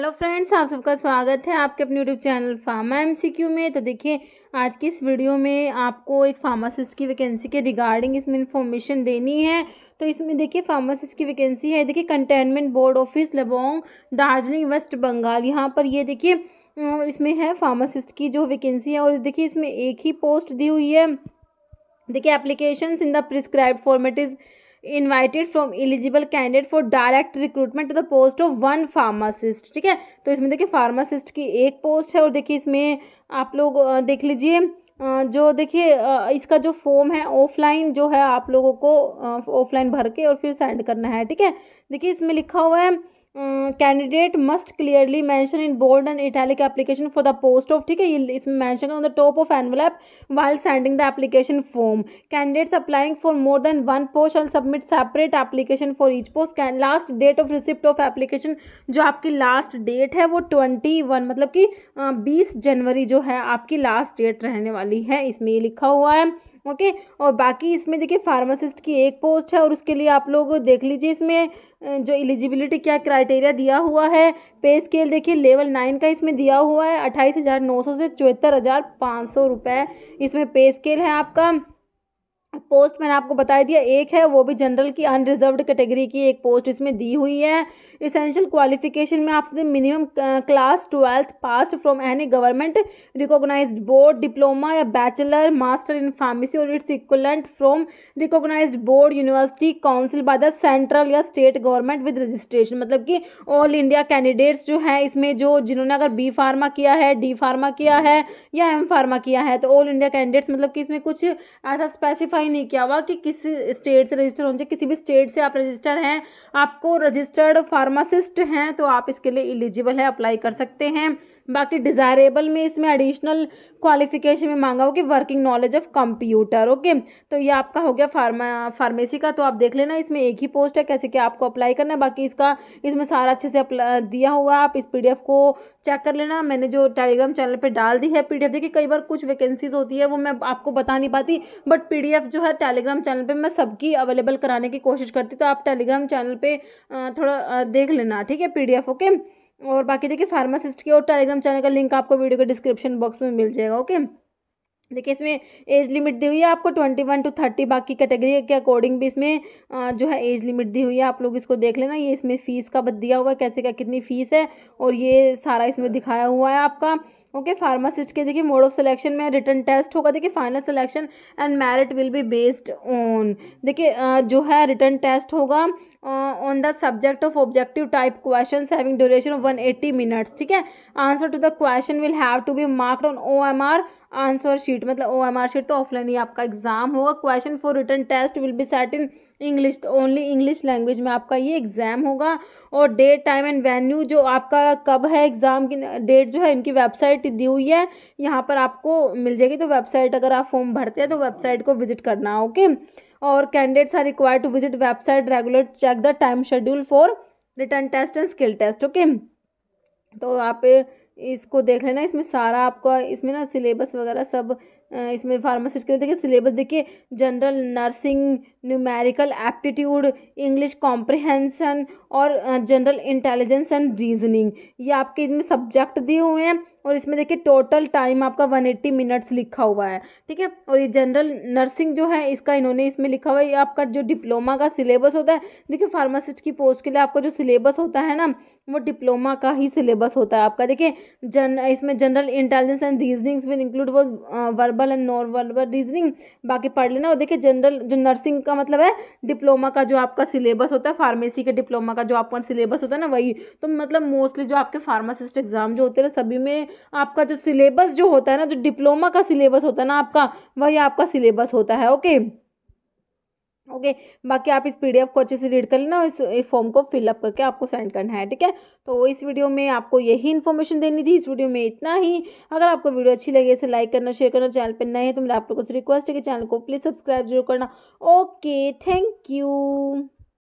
hello friends आप सबका स्वागत है आपके अपने यूट्यूब चैनल फार्मा एमसीक्यू में तो देखिए आज की इस वीडियो में आपको एक फार्मासिस्ट की वैकेंसी के रिगार्डिंग इसमें इन्फॉर्मेशन देनी है तो इसमें देखिए फार्मासिस्ट की वैकेंसी है देखिए cantonment board office Lebong Darjeeling West Bengal यहाँ पर ये देखिए इसमें है फार्मासिस्ट की जो वैकेंसी है और देखिए इसमें एक ही पोस्ट दी हुई है देखिए application in the prescribe format is invited from eligible candidate for direct recruitment to the post of one pharmacist ठीक है तो इसमें देखिए फार्मासिस्ट की एक पोस्ट है और देखिए इसमें आप लोग देख लीजिए जो देखिए इसका जो फॉर्म है ऑफलाइन जो है आप लोगों को ऑफलाइन भर के और फिर सेंड करना है ठीक है देखिए इसमें लिखा हुआ है candidate must clearly mention in bold and italic application for the post of ठीक है ये इसमें मैंशन कर top of app while sending the application form candidates applying for more than one post and submit separate application for each post last date of receipt of application जो आपकी last date है वो twenty one मतलब कि बीस जनवरी जो है आपकी लास्ट डेट रहने वाली है इसमें ये लिखा हुआ है ओके और बाकी इसमें देखिए फार्मासिस्ट की एक पोस्ट है और उसके लिए आप लोग देख लीजिए इसमें जो एलिजिबिलिटी क्या क्राइटेरिया दिया हुआ है पे स्केल देखिए लेवल नाइन का इसमें दिया हुआ है अट्ठाईस हज़ार नौ सौ से चौहत्तर हज़ार पाँच सौ रुपये इसमें पे स्केल है आपका पोस्ट मैंने आपको बताया दिया एक है वो भी जनरल की अनरिजर्व कैटेगरी की एक पोस्ट इसमें दी हुई है इसेंशियल क्वालिफिकेशन में आपसे minimum class twelfth pass from any government recognised board diploma या बैचलर मास्टर इन फार्मेसी और its equivalent from recognise board university council by the central या स्टेट गवर्नमेंट विद रजिस्ट्रेशन मतलब कि ऑल इंडिया कैंडिडेट्स जो हैं इसमें जो जिन्होंने अगर बी फार्मा किया है डी फार्मा किया है या एम फार्मा किया है तो ऑल इंडिया कैंडिडेट्स मतलब कि इसमें कुछ ऐसा स्पेसिफाई क्वालिफाई नहीं किया हुआ कि किस स्टेट से रजिस्टर होने चाहिए किसी भी स्टेट से आप रजिस्टर हैं आपको रजिस्टर्ड फार्मासिस्ट हैं तो आप इसके लिए एलिजिबल है अप्लाई कर सकते हैं बाकी डिज़ायरेबल में इसमें एडिशनल क्वालिफिकेशन में मांगा हो कि working knowledge of computer okay तो ये आपका हो गया फार्मा फार्मेसी का तो आप देख लेना इसमें एक ही पोस्ट है कैसे कि आपको अप्लाई करना है बाकी इसका इसमें सारा अच्छे से दिया हुआ है आप इस पी को चेक कर लेना मैंने जो टेलीग्राम चैनल पर डाल दी है पी देखिए कई बार कुछ वैकेंसीज होती है वो मैं आपको बता नहीं पाती बट पी जो है टेलीग्राम चैनल पर मैं सबकी अवेलेबल कराने की कोशिश करती तो आप टेलीग्राम चैनल पर थोड़ा देख लेना ठीक है पी ओके और बाकी देखिए फार्मासिस्ट के और टेलीग्राम चैनल का लिंक आपको वीडियो के डिस्क्रिप्शन बॉक्स में मिल जाएगा ओके देखिए इसमें एज लिमिट दी हुई है आपको ट्वेंटी वन टू थर्टी बाकी कैटेगरी के अकॉर्डिंग भी इसमें जो है एज लिमिट दी हुई है आप लोग इसको देख लेना ये इसमें फ़ीस का बद दिया हुआ है कैसे क्या कितनी फ़ीस है और ये सारा इसमें दिखाया हुआ है आपका ओके फार्मासिस्ट के देखिए मोड ऑफ सिलेक्शन में रिटर्न टेस्ट होगा देखिए final selection and merit will be based on देखिए जो है रिटर्न टेस्ट होगा on the subject of objective type question having duration of one eighty minutes ठीक है answer to the question will have to be marked on O M R answer sheet मतलब O M R sheet तो offline ही आपका exam होगा question for written test will be set in English तो only English language में आपका ये exam होगा और डेट टाइम एंड वेन्यू जो आपका कब है एग्ज़ाम की डेट जो है इनकी वेबसाइट दी हुई है यहाँ पर आपको मिल जाएगी तो वेबसाइट अगर आप फॉर्म भरते हैं तो वेबसाइट को विजिट करना ओके और candidates are required to visit website regular check the time schedule for written test and skill test okay तो आप इसको देख लेना इसमें सारा आपका इसमें ना सिलेबस वगैरह सब इसमें फार्मासिस्ट के लिए देखिए सिलेबस देखिए general nursing numerical aptitude English comprehension और जनरल इंटेलिजेंस एंड रीजनिंग ये आपके इनमें सब्जेक्ट दिए हुए हैं और इसमें देखिए टोटल टाइम आपका वन एट्टी मिनट्स लिखा हुआ है ठीक है और ये जनरल नर्सिंग जो है इसका इन्होंने इसमें लिखा हुआ है ये आपका जो डिप्लोमा का सिलेबस होता है देखिए फार्मासिस्ट की पोस्ट के लिए आपका जो सिलेबस होता है ना वो डिप्लोमा का ही सिलेबस होता है आपका देखिए जन इसमें general intelligence and reasonings will include वो verb verbal and non verbal reasoning बाकी पढ़ लेना और देखिए जनरल जो नर्सिंग का मतलब है डिप्लोमा का जो आपका सिलेबस होता है फार्मेसी के डिप्लोमा का जो आपका सिलेबस होता है ना वही तो मतलब मोस्टली जो आपके फार्मासिस्ट एग्जाम जो होते हैं सभी में आपका जो सिलेबस जो होता है ना जो डिप्लोमा का सिलेबस होता है ना आपका वही आपका सिलेबस होता है ओके ओके बाकी आप इस पीडीएफ को अच्छे से रीड कर लेना और इस फॉर्म को फिलअप करके आपको सेंड करना है ठीक है तो इस वीडियो में आपको यही इन्फॉर्मेशन देनी थी इस वीडियो में इतना ही अगर आपको वीडियो अच्छी लगे इसे लाइक करना शेयर करना चैनल पर नए हैं तो मेरा आप लोगों से रिक्वेस्ट है कि चैनल को प्लीज़ सब्सक्राइब जरूर करना ओके थैंक यू